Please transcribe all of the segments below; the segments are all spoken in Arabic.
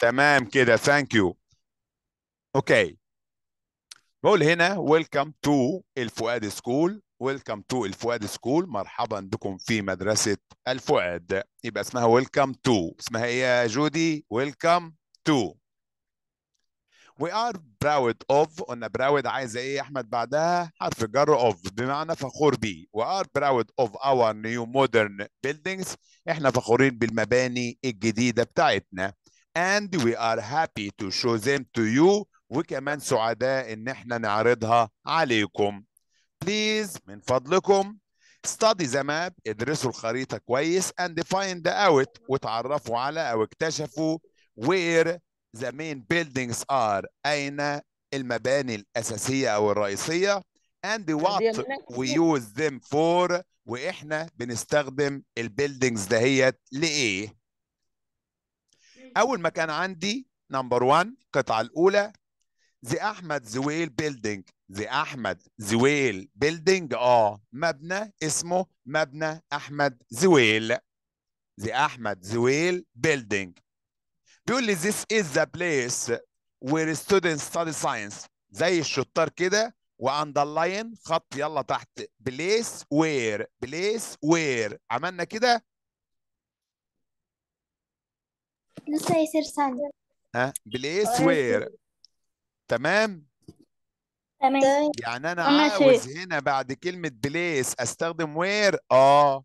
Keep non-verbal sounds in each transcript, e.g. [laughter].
تمام كده ثانك يو اوكي بقول هنا ويلكم تو الفؤاد سكول ويلكم تو الفؤاد سكول مرحبا بكم في مدرسه الفؤاد يبقى اسمها ويلكم تو اسمها ايه يا جودي ويلكم تو وي ار براود اوف قلنا براود عايزه ايه يا احمد بعدها حرف الجر اوف بمعنى فخور بيه وي ار براود اوف اور نيو مودرن بيلدينجز احنا فخورين بالمباني الجديده بتاعتنا and we are happy to show them to you وكمان سعداء ان احنا نعرضها عليكم please من فضلكم study the map ادرسوا الخريطة كويس and find out وتعرفوا على او اكتشفوا where the main buildings are أين المباني الأساسية أو الرئيسية and what we use them for وإحنا بنستخدم البيلدينجز دهيت لإيه اول ما كان عندي نمبر 1 القطعه الاولى زي احمد زويل بيلدينج زي احمد زويل بيلدينج اه مبنى اسمه مبنى احمد زويل زي احمد زويل بيلدينج بيقول لي this is the place where students study science زي الشطار كده واندرلاين خط يلا تحت place where place where عملنا كده لسه يصير ها بالايه آه، سوير تمام تمام طيب. يعني انا عاوز هنا بعد كلمه بليس استخدم وير اه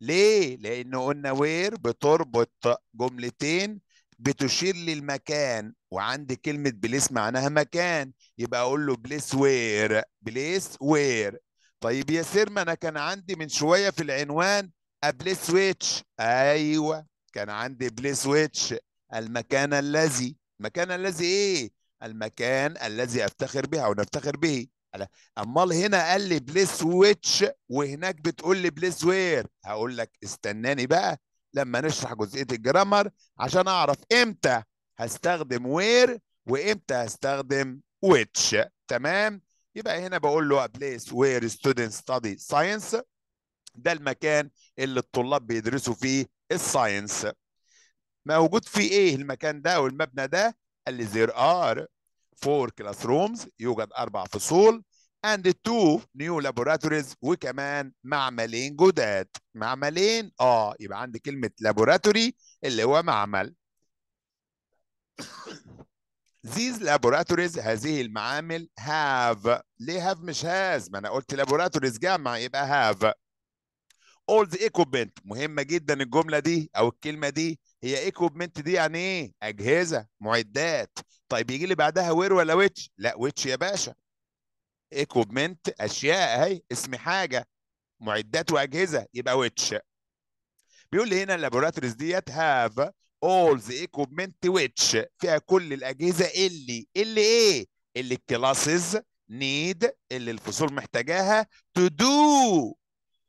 ليه لانه قلنا وير بتربط جملتين بتشير للمكان وعندي كلمه بليس معناها مكان يبقى اقول له بليس وير بليس وير طيب يا سيرما انا كان عندي من شويه في العنوان ابليس ويتش ايوه كان عندي بلاي سويتش المكان الذي المكان الذي ايه المكان الذي افتخر بها او نفتخر به امال هنا قال لي بلاي سويتش وهناك بتقول لي بليس وير هقول لك استناني بقى لما نشرح جزئيه الجرامر عشان اعرف امتى هستخدم وير وامتى هستخدم ويتش تمام يبقى هنا بقول له بليس وير ستودنت ستادي ساينس ده المكان اللي الطلاب بيدرسوا فيه الساينس موجود في ايه المكان ده او المبنى ده قال لي there are four classrooms يوجد اربع فصول and two new laboratories وكمان معملين جداد معملين اه يبقى عندي كلمه laboratory اللي هو معمل These laboratories هذه المعامل have ليه have مش has ما انا قلت laboratories جمع يبقى have all the equipment مهمه جدا الجمله دي او الكلمه دي هي equipment دي يعني ايه اجهزه معدات طيب يجي لي بعدها وير ولا ويتش لا ويتش يا باشا equipment اشياء اهي اسم حاجه معدات واجهزه يبقى ويتش بيقول لي هنا اللابوراتوريز ديت هاف اول ذا ايكوبمنت ويتش فيها كل الاجهزه اللي اللي ايه اللي الكلاسز نيد اللي الفصول محتاجاها تو دو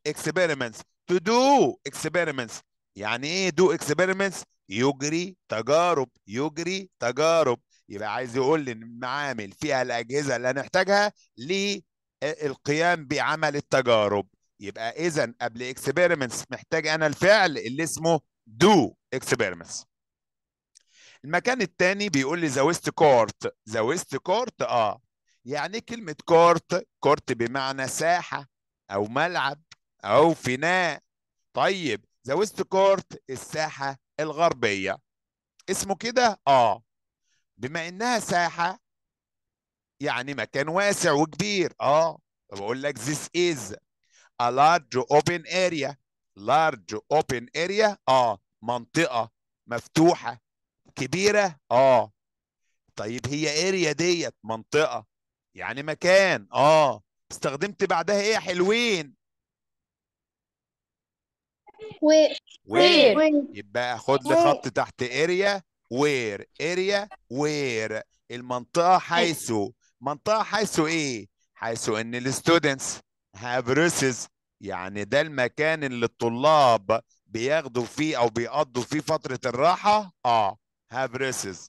experiments to do experiments يعني ايه do experiments يجري تجارب يجري تجارب يبقى عايز يقول لي المعامل فيها الاجهزه اللي هنحتاجها للقيام بعمل التجارب يبقى اذا قبل experiments محتاج انا الفعل اللي اسمه دو experiments المكان الثاني بيقول لي ذا ويست كورت ذا ويست كورت اه يعني كلمه كورت كورت بمعنى ساحه او ملعب أو فيناء طيب ذا ويست كورت الساحة الغربية اسمه كده آه بما إنها ساحة يعني مكان واسع وكبير آه بقول لك this is a large open area large open area آه منطقة مفتوحة كبيرة آه طيب هي اريا ديت منطقة يعني مكان اه استخدمت بعدها ايه حلوين وير يبقى خد لي خط تحت اريا وير اريا وير المنطقه حيث منطقه حيث ايه حيث ان الستودنتس هاف ريسز يعني ده المكان اللي الطلاب بياخدوا فيه او بيقضوا فيه فتره الراحه اه هاف ريسز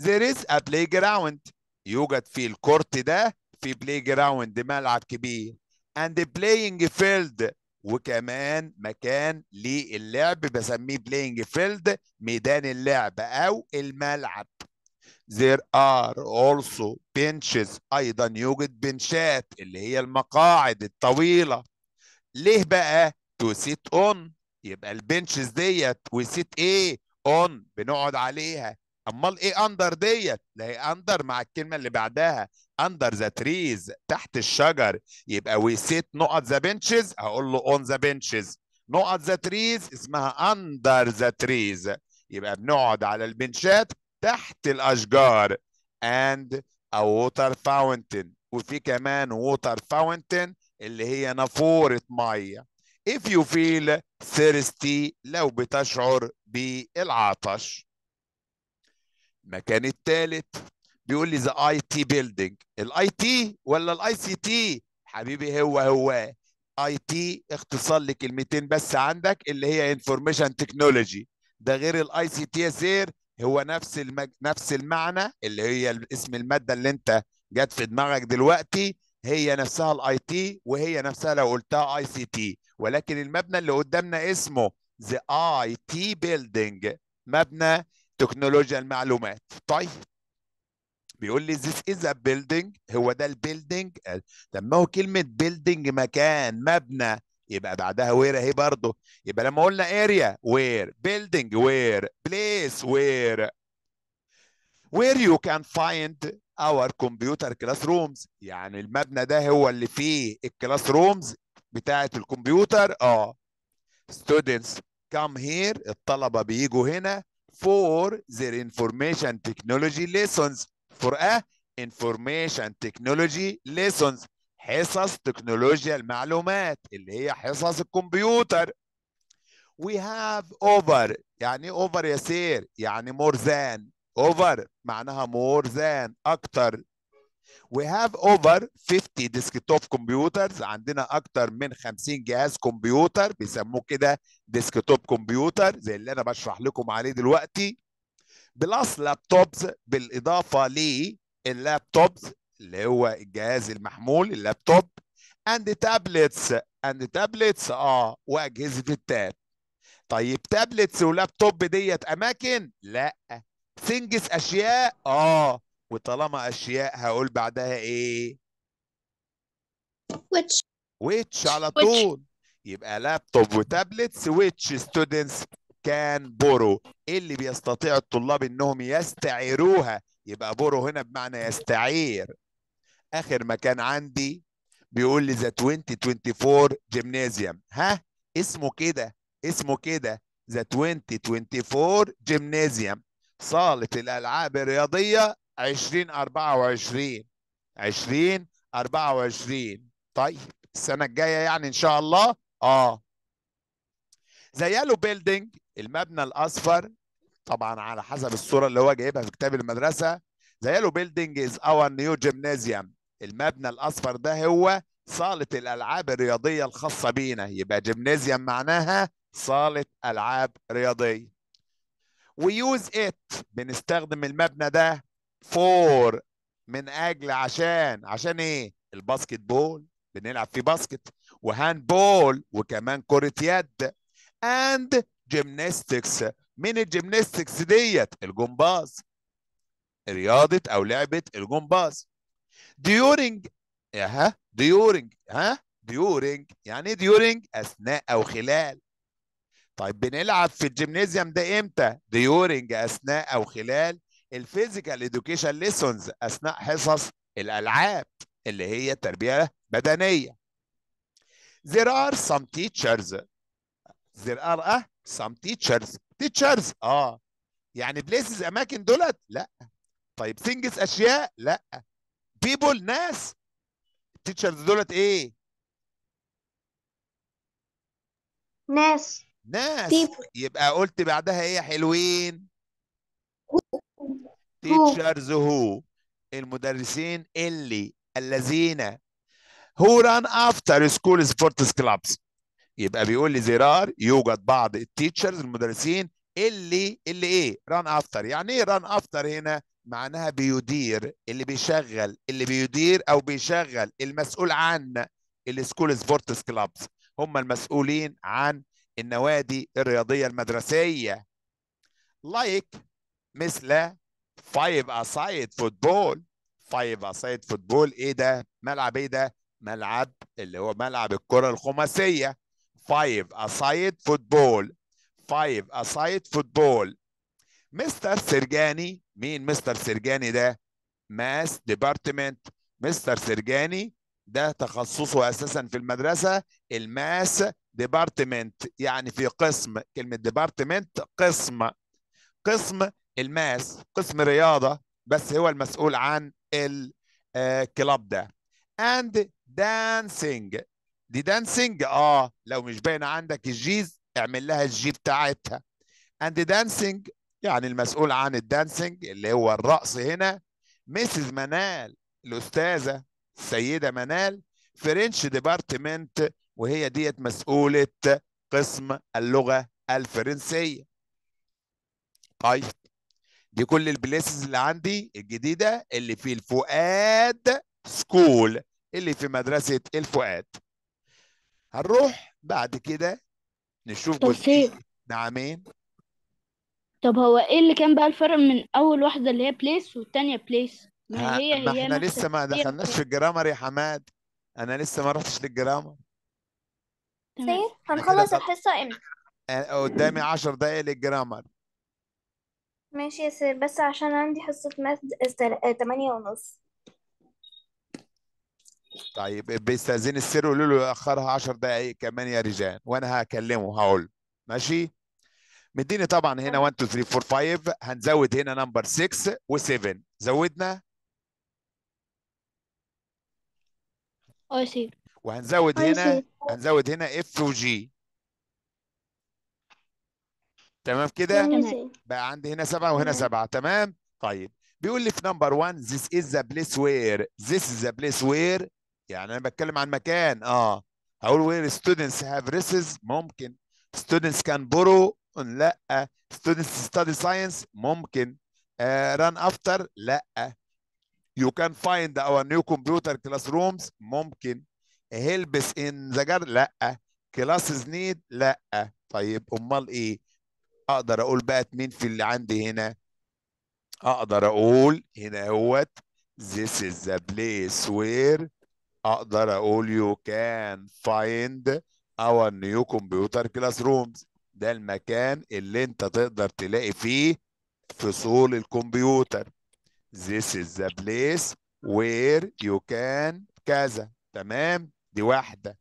there is a playground يوجد في الكورت ده في بلاي جراوند ملعب كبير and playing field وكمان مكان للعب بسميه بلاينج فيلد ميدان اللعب او الملعب There are also benches أيضا يوجد بنشات اللي هي المقاعد الطويلة ليه بقى to sit on يبقى البنشز ديت وسيت ايه on بنقعد عليها امال ايه اندر ديت لا هي اندر مع الكلمه اللي بعدها اندر ذا تريز تحت الشجر يبقى وي سيت نقط ذا بنشز هقول له اون ذا بنشز نقط ذا تريز اسمها اندر ذا تريز يبقى بنقعد على البنشات تحت الاشجار اند a water fountain وفي كمان water fountain اللي هي نافورة مية if you feel thirsty لو بتشعر بالعطش المكان الثالث بيقول لي ذا اي تي بيلدينج الاي تي ولا الاي سي تي حبيبي هو هو اي تي اختصار لكلمتين بس عندك اللي هي انفورميشن تكنولوجي ده غير الاي سي تي يا سير هو نفس المج... نفس المعنى اللي هي اسم الماده اللي انت جت في دماغك دلوقتي هي نفسها الاي تي وهي نفسها لو قلتها اي سي تي ولكن المبنى اللي قدامنا اسمه ذا اي تي بيلدينج مبنى تكنولوجيا المعلومات طيب بيقول لي this is a building هو ده البيلدينج لما هو كلمه building مكان مبنى يبقى بعدها وير اهي برضه يبقى لما قلنا اريا وير بيلدينج وير بليس وير وير يو كان فايند اور كمبيوتر كلاس رومز يعني المبنى ده هو اللي فيه الكلاس رومز بتاعه الكمبيوتر اه students come here الطلبه بيجوا هنا for their information technology lessons for a information technology lessons حصص تكنولوجيا المعلومات اللي هي حصص الكمبيوتر we have over يعني over يسير يعني more than over معناها more than أكتر we have over 50 desktop computers عندنا أكتر من 50 جهاز كمبيوتر بيسموه كده desktop computer زي اللي أنا بشرح لكم عليه دلوقتي بلس لابتوبز بالاضافه لللابتوبز اللي هو الجهاز المحمول اللابتوب اند تابلتس اند تابلتس اه واجهزه التاب طيب تابلتس ولابتوب ديت اماكن لا ثينجز اشياء اه وطالما اشياء هقول بعدها ايه ويتش ويتش على طول يبقى لابتوب وتابلت سويتش ستودنتس كان بورو ايه اللي بيستطيع الطلاب انهم يستعيروها يبقى بورو هنا بمعنى يستعير اخر مكان عندي بيقول لي ذا 2024 جيمنازيوم ها اسمه كده اسمه كده ذا 2024 جيمنازيوم صالة الالعاب الرياضية 2024 2024 طيب السنة الجاية يعني ان شاء الله اه ذا يالو بيلدينج المبنى الاصفر طبعا على حسب الصوره اللي هو جايبها في كتاب المدرسه ذا يلو بيلدينج از اور نيو جيمنازيوم المبنى الاصفر ده هو صاله الالعاب الرياضيه الخاصه بينا يبقى جيمنازيوم معناها صاله العاب رياضيه ويوز ات بنستخدم المبنى ده فور من اجل عشان عشان ايه الباسكت بول بنلعب فيه باسكت وهاند بول وكمان كره يد اند جيمناستكس من الجيمناستكس ديت الجمباز رياضة أو لعبة الجمباز ديورينج ها ديورينج ها ديورينج يعني ايه أثناء أو خلال طيب بنلعب في الجيمنازيوم ده امتى ديورنج أثناء أو خلال الفيزيكال ايدوكيشن ليسونز أثناء حصص الألعاب اللي هي تربية بدنية There are some teachers there are a أه؟ some teachers teachers اه يعني places اماكن دولت لا طيب things اشياء لا people ناس teachers دولت ايه ناس ناس people. يبقى قلت بعدها ايه يا حلوين teachers هو المدرسين اللي الذين هو ران افتر سكول سبورتس كلابس يبقى بيقول لي there are يوجد بعض التيتشرز المدرسين اللي اللي ايه ران افتر يعني ايه ران افتر هنا معناها بيدير اللي بيشغل اللي بيدير او بيشغل المسؤول عن السكول سبورتس كلابز هم المسؤولين عن النوادي الرياضيه المدرسيه لايك like مثل فايف اسايد فوتبول فايف اسايد فوتبول ايه ده ملعب ايه ده ملعب اللي هو ملعب الكره الخماسيه five aside football five aside football مستر سرجاني مين مستر سرجاني ده؟ ماس ديبارتمنت مستر سرجاني ده تخصصه اساسا في المدرسه الماس ديبارتمنت يعني في قسم كلمه ديبارتمنت قسم قسم الماس قسم رياضه بس هو المسؤول عن الكلاب آه، ده and dancing دي دانسينج اه لو مش باين عندك الجيز اعمل لها الجي بتاعتها اند دانسينج يعني المسؤول عن الدانسينج اللي هو الرقص هنا مسز منال الاستاذه السيده منال فرنش ديبارتمنت وهي ديت مسؤوله قسم اللغه الفرنسيه طيب دي كل البليسز اللي عندي الجديده اللي في الفؤاد سكول اللي في مدرسه الفؤاد هنروح بعد كده نشوف جزئية نعمين طب هو ايه اللي كان بقى الفرق من اول واحده اللي هي بليس والثانيه بليس ما ها- هي ما هي احنا نفس لسه ما دخلناش في الجرامر يا حماد انا لسه ما رحتش للجرامر تمام سيف كده هنخلص الحصة امتى قدامي 10 دقايق للجرامر ماشي يا سيف بس عشان عندي حصة ماث 8 آه، ونص طيب بيستأذن السر يقول له يأخرها 10 دقايق كمان يا رجال وأنا هكلمه هقول ماشي مديني طبعا هنا 1 2 3 4 5 هنزود هنا نمبر 6 و7 زودنا وهنزود هنا هنزود هنا اف وجي تمام كده بقى عندي هنا سبعة وهنا سبعة تمام طيب بيقول لي في نمبر 1 this is the place where this is the place where يعني انا بتكلم عن مكان اه هقول where students have races ممكن students can borrow لا students study science ممكن uh, run after لا you can find our new computer classrooms ممكن help us in the garden لا classes need لا طيب امال ايه اقدر اقول بقى مين في اللي عندي هنا اقدر اقول هنا اهوت this is the place where اقدر اقول يو كان فايند اور نيو كمبيوتر كلاس رومز ده المكان اللي انت تقدر تلاقي فيه فصول الكمبيوتر this is the place where you can كذا تمام دي واحدة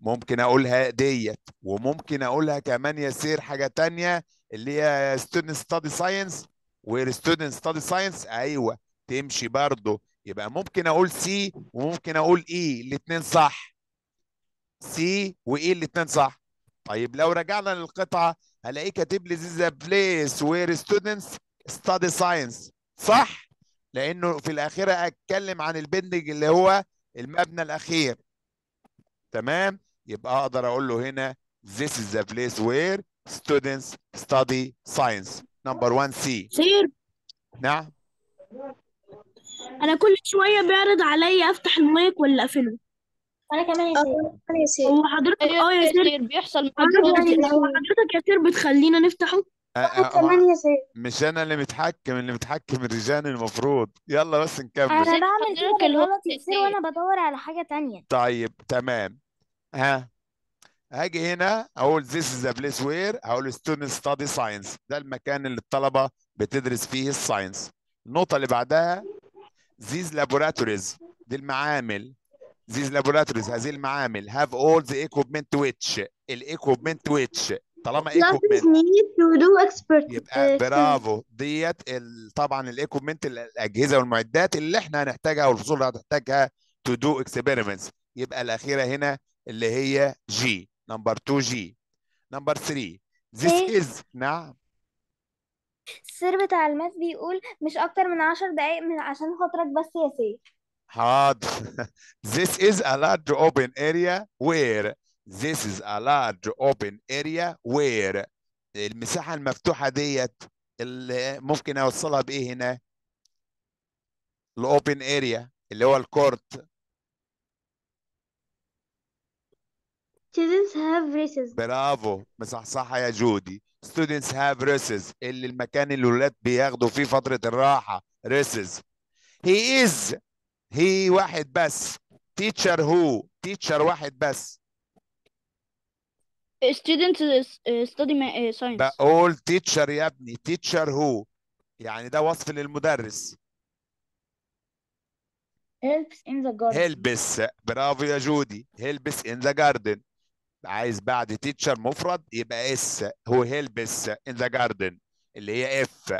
ممكن اقولها ديت وممكن اقولها كمان يا سير حاجة تانية اللي هي student study science where student study science ايوه تمشي برضه يبقى ممكن اقول سي وممكن اقول اي e، الاثنين صح سي واي e الاثنين صح طيب لو رجعنا للقطعه هلاقيه كاتب لي ذيس بليس وير ستودنتس ستادي ساينس صح لانه في الاخيره اتكلم عن البندج اللي هو المبنى الاخير تمام يبقى اقدر اقول له هنا this is the place where students study science number 1 C سير نعم انا كل شويه بيعرض عليا افتح المايك ولا اقفله انا كمان يا سير أه، انا يا هو حضرتك أيوة، اه يا سير بيحصل معاك حضرتك يعني يا سير بتخلينا نفتحه أه، أه، كمان يا سير مش انا اللي متحكم اللي متحكم الرجال المفروض يلا بس نكمل انا بعمل كده بالغلط يا سير وانا بدور على حاجه تانية طيب تمام ها هاجي هنا اقول this is the place where هقول students study science ده المكان اللي الطلبه بتدرس فيه الساينس النقطه اللي بعدها these laboratories دي المعامل these laboratories هذه المعامل have all the equipment which equipment which طالما equipment need to do expert يبقى برافو ديت طبعا equipment الاجهزه والمعدات اللي احنا هنحتاجها والفصول هتحتاجها to do experiments يبقى الاخيره هنا اللي هي G نمبر 2 G نمبر 3 this is نعم السر بتاع الماس بيقول مش أكتر من 10 دقايق من عشان خاطرك بس يا سيف حاضر [laughs] This is a large open area where This is a large open area where المساحة المفتوحة ديت اللي ممكن أوصلها بإيه هنا؟ الأوبن اريا اللي هو الكورت Students have races برافو مصحصحة يا جودي students have races اللي المكان اللي الولاد بياخدوا فيه فترة الراحة races he is he واحد بس teacher who teacher واحد بس students study science بقول teacher يا ابني teacher who يعني ده وصف للمدرس helps in the garden helps برافو يا جودي helps in the garden عايز بعد تيتشر مفرد يبقى اس هو هيلبس ان ذا جاردن اللي هي اف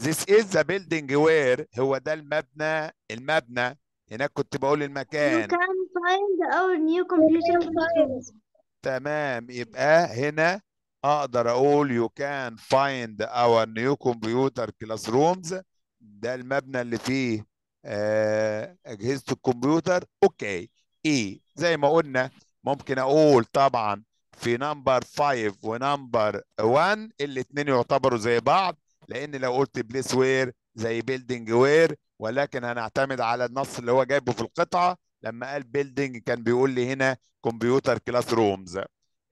This is the building where هو ده المبنى المبنى هناك كنت بقول المكان You can find our new computer تمام يبقى هنا اقدر اقول you can find our new computer classrooms ده المبنى اللي فيه آه، اجهزه الكمبيوتر اوكي اي e. زي ما قلنا ممكن اقول طبعا في نمبر 5 ونمبر 1 الاثنين يعتبروا زي بعض لان لو قلت بليس وير زي بيلدينج وير ولكن هنعتمد على النص اللي هو جايبه في القطعه لما قال بيلدينج كان بيقول لي هنا كمبيوتر كلاس رومز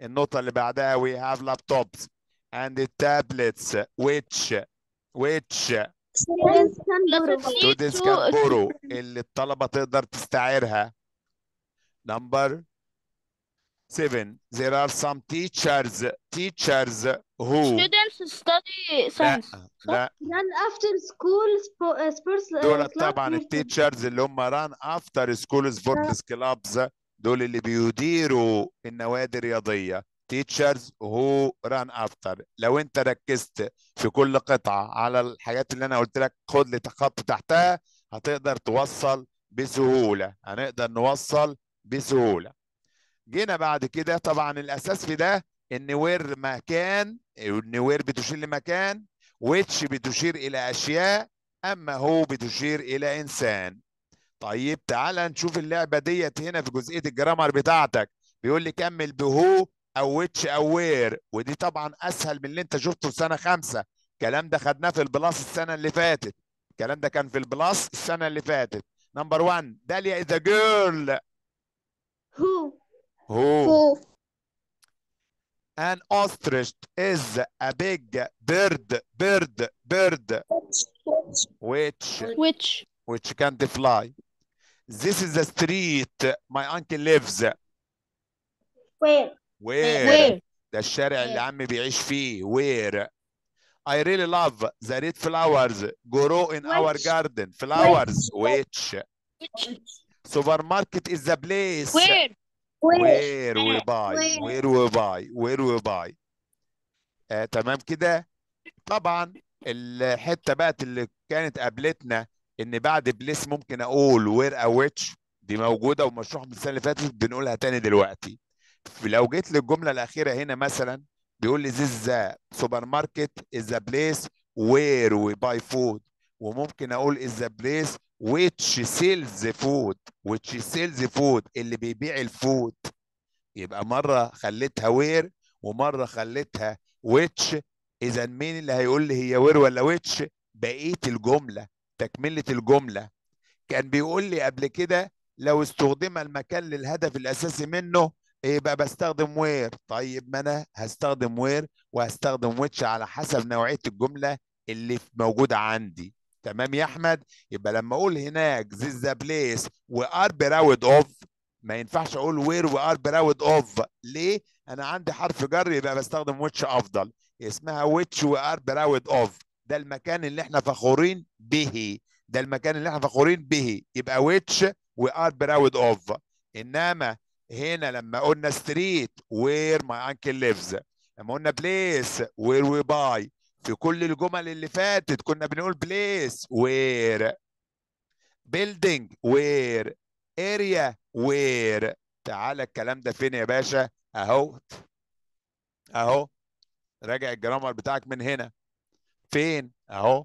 النقطه اللي بعدها وي هاف لابتوبس اند تابلتس ويتش ويتش ستودنتس can اللي الطلبه تقدر تستعيرها نمبر seven. There are some teachers, teachers who... Students study science. لا, لا. Uh, uh, run after school sports دول طبعا التيتشرز اللي هم run after school sports clubs دول اللي بيديروا النوادي الرياضية. teachers who run after. لو انت ركزت في كل قطعة على الحاجات اللي انا قلت لك خد لي تخط تحتها هتقدر توصل بسهولة. هنقدر نوصل بسهولة. جينا بعد كده طبعا الاساس في ده ان وير مكان ان وير بتشير لمكان ويتش بتشير الى اشياء اما هو بتشير الى انسان طيب تعالى نشوف اللعبه ديت هنا في جزئيه الجرامر بتاعتك بيقول لي كمل بهو او ويتش او وير ودي طبعا اسهل من اللي انت شفته في سنه خمسه الكلام ده خدناه في البلاس السنه اللي فاتت الكلام ده كان في البلاس السنه اللي فاتت نمبر 1 داليا ا جيرل هو Who? Oh. Who? An ostrich is a big bird, bird, bird. Which? Which? Which can't fly. This is the street my uncle lives. Where? Where? Where? ده الشارع اللي Where? I really love the red flowers grow in which? our garden. Flowers. Which? which? Supermarket is the place. Where? وير باي وير باي وير باي آه تمام كده طبعا الحته بقت اللي كانت قابلتنا ان بعد بليس ممكن اقول وير ا ويتش دي موجوده ومشروحه من السنه اللي فاتت بنقولها تاني دلوقتي لو جيت للجمله الاخيره هنا مثلا بيقول لي ذيس ذا سوبر ماركت از ذا بليس وير وي باي فود وممكن اقول از ذا بليس which sells food which sells food اللي بيبيع الفود يبقى مره خليتها وير ومره خليتها which اذا مين اللي هيقول لي هي وير ولا which بقيه الجمله تكمله الجمله كان بيقول لي قبل كده لو استخدم المكان للهدف الاساسي منه يبقى بستخدم وير طيب ما انا هستخدم وير وهستخدم which على حسب نوعيه الجمله اللي موجوده عندي تمام يا احمد يبقى لما اقول هناك this the place we are proud of ما ينفعش اقول where we are proud of ليه انا عندي حرف جر يبقى بستخدم which افضل اسمها which we are proud of ده المكان اللي احنا فخورين به ده المكان اللي احنا فخورين به يبقى which we are proud of انما هنا لما قلنا street where my uncle lives لما قلنا place where we buy في كل الجمل اللي فاتت كنا بنقول بليس وير بيلدينج وير اريا وير تعالى الكلام ده فين يا باشا اهو اهو راجع الجرامر بتاعك من هنا فين اهو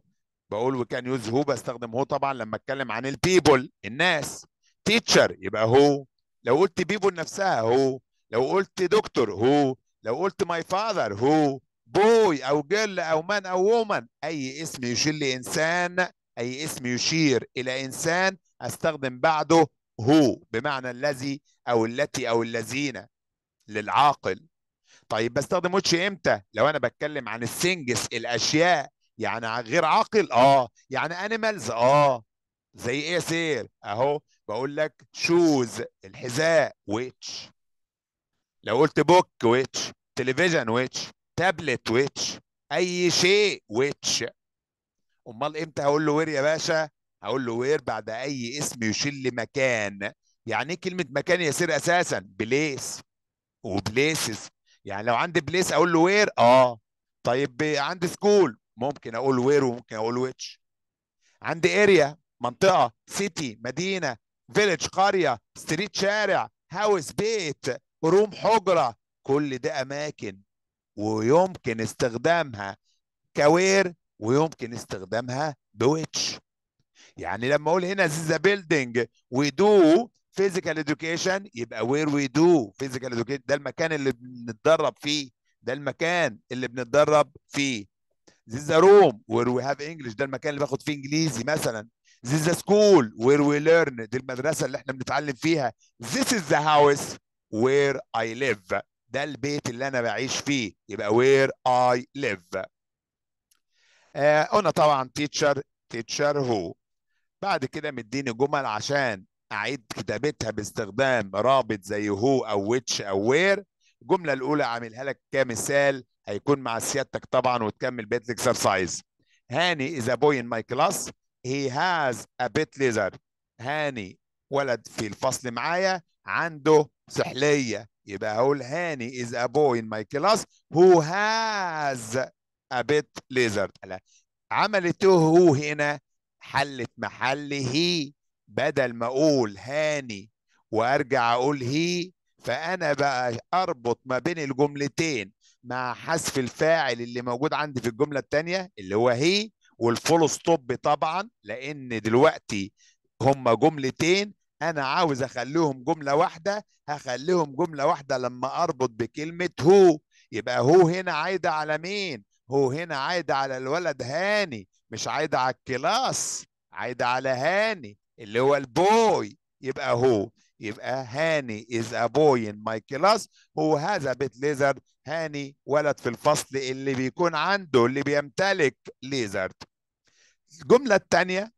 بقول وكان يوز هو بستخدم هو طبعا لما اتكلم عن البيبل الناس تيتشر يبقى هو لو قلت بيبل نفسها هو لو قلت دكتور هو لو قلت ماي فاذر هو بوي او جيل او مان او وومن اي اسم يشير لانسان اي اسم يشير الى انسان استخدم بعده هو بمعنى الذي او التي او الذين للعاقل طيب بستخدم ويتش امتى لو انا بتكلم عن السنجس الاشياء يعني غير عاقل اه يعني انيمالز اه زي ايه سير اهو بقول لك شوز الحذاء ويتش لو قلت بوك ويتش تلفزيون ويتش تابلت ويتش اي شيء ويتش امال امتى هقول له وير يا باشا هقول له وير بعد اي اسم يشل مكان يعني ايه كلمه مكان سير اساسا بليس وبليسز يعني لو عندي بليس اقول له وير اه طيب عندي سكول ممكن اقول وير وممكن اقول ويتش عندي اريا منطقه سيتي مدينه فيليج قريه ستريت شارع هاوس بيت روم حجره كل ده اماكن ويمكن استخدامها كوير ويمكن استخدامها بويتش يعني لما اقول هنا ذا بيلدينج وي دو فيزيكال اديوكيشن يبقى وير وي دو فيزيكال اديوكيشن ده المكان اللي بنتدرب فيه ده المكان اللي بنتدرب فيه This is a room where we have English ده المكان اللي باخد فيه انجليزي مثلا This is a school where we learn دي المدرسة اللي احنا بنتعلم فيها This is the house where I live ده البيت اللي انا بعيش فيه يبقى وير اي ليف قلنا طبعا تيتشر تيتشر هو بعد كده مديني جمل عشان اعيد كتابتها باستخدام رابط زي هو او ويتش او وير الجمله الاولى عاملها لك كمثال هيكون مع سيادتك طبعا وتكمل بيت الاكسرسايز هاني از a ان ماي كلاس هي هاز has a bit هاني ولد في الفصل معايا عنده سحليه يبقى اقول هاني از ا بوي ان ماي كلاس هو هاز ا بيت ليزرد عملت هو هنا حلت محل هي بدل ما اقول هاني وارجع اقول هي فانا بقى اربط ما بين الجملتين مع حذف الفاعل اللي موجود عندي في الجمله الثانيه اللي هو هي والفول ستوب طبعا لان دلوقتي هما جملتين انا عاوز اخليهم جمله واحده هخليهم جمله واحده لما اربط بكلمه هو يبقى هو هنا عايده على مين هو هنا عايده على الولد هاني مش عايده على الكلاس عايده على هاني اللي هو البوي يبقى هو يبقى هاني از ا بوي ان ماي كلاس هو هذا بيت ليزر هاني ولد في الفصل اللي بيكون عنده اللي بيمتلك ليزرد الجمله الثانيه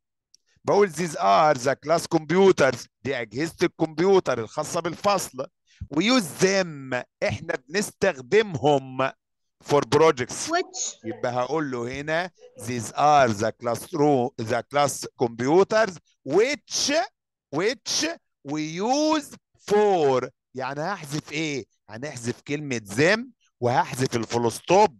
بقول these are the class computers دي أجهزة الكمبيوتر الخاصة بالفصل ويوز ذيم احنا بنستخدمهم for projects يبقى هقول له هنا these are the classroom the class computers which which we use for يعني هحذف ايه؟ يعني هنحذف كلمة ذيم وهحذف الفول ستوب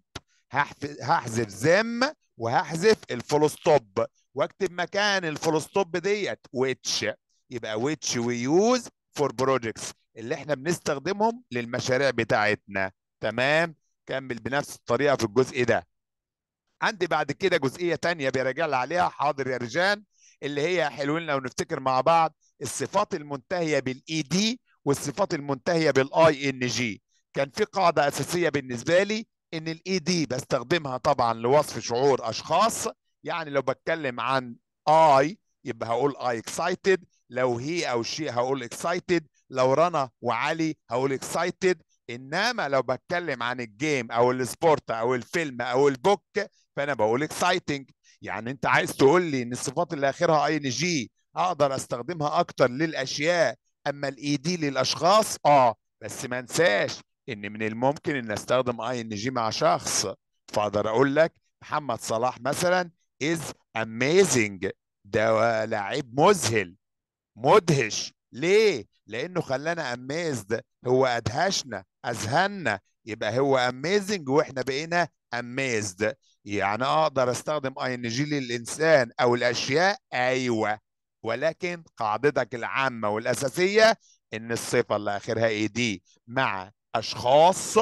هحذف ذيم وهحذف الفول ستوب واكتب مكان الفول ستوب ديت ويتش يبقى ويتش ويوز فور for اللي احنا بنستخدمهم للمشاريع بتاعتنا تمام كمل بنفس الطريقه في الجزء ده عندي بعد كده جزئيه ثانيه بيراجع لي عليها حاضر يا رجال اللي هي حلوين لو نفتكر مع بعض الصفات المنتهيه بالاي دي e والصفات المنتهيه بالاي ان جي كان في قاعده اساسيه بالنسبه لي ان الاي دي e بستخدمها طبعا لوصف شعور اشخاص يعني لو بتكلم عن I يبقى هقول I excited لو هي أو شيء هقول excited لو رنا وعلي هقول excited إنما لو بتكلم عن الجيم أو السبورت أو الفيلم أو البوك فأنا بقول exciting يعني أنت عايز تقول لي إن الصفات اللي آخرها أي جي أقدر أستخدمها أكتر للأشياء أما الإي دي للأشخاص آه بس ما انساش إن من الممكن إن أستخدم أي إن جي مع شخص فأقدر أقول لك محمد صلاح مثلا is amazing ده لعيب مذهل مدهش ليه؟ لانه خلانا اميزد هو ادهشنا اذهلنا يبقى هو اميزنج واحنا بقينا اميزد يعني اقدر استخدم اي ان جي للانسان او الاشياء ايوه ولكن قاعدتك العامه والاساسيه ان الصفه اللي اخرها اي دي مع اشخاص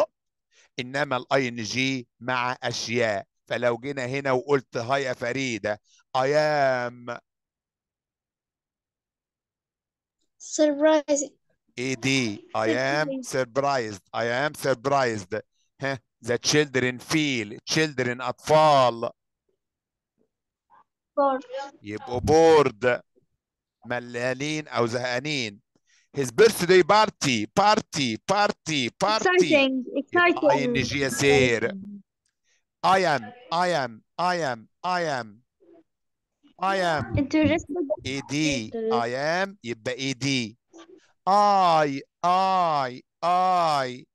انما الاي ان جي مع اشياء فلو جينا هنا وقلت يا فريدة I am surprised اي دي I am surprised I am surprised ها the children feel children أطفال bored يبقوا bored ملانين أو زهقانين his birthday party party party party exciting exciting يا سير I am, I am, I am, I am. I am. ED. I am. يبقى ED. I, I, I.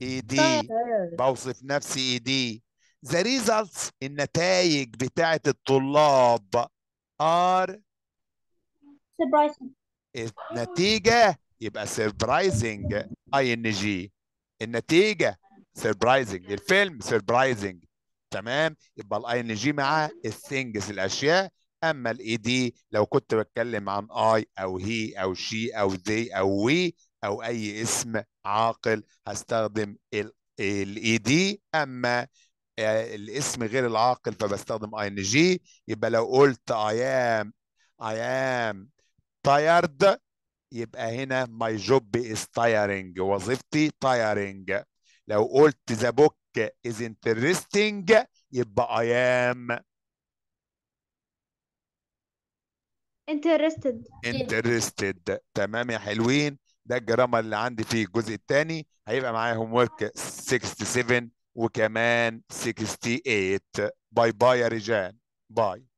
ED. بوصف نفسي ED. The results النتائج بتاعة الطلاب are surprising. النتيجة يبقى surprising ing النتيجة سربرايزنج الفيلم سربرايزنج تمام يبقى الاي ان جي معاه الثينجز الاشياء اما الاي دي e لو كنت بتكلم عن اي او هي او شي او ذي او وي او اي اسم عاقل هستخدم الاي دي e اما آه، الاسم غير العاقل فبستخدم اي ان جي يبقى لو قلت اي ام اي ام تايرد يبقى هنا ماي جوب از تايرنج وظيفتي تايرنج لو قلت ذا بوك از انترستنج يبقى اي ام انترستد انترستد تمام يا حلوين ده الجرامر اللي عندي في الجزء الثاني هيبقى معايا هوم ورك 67 وكمان 68 باي باي يا رجال باي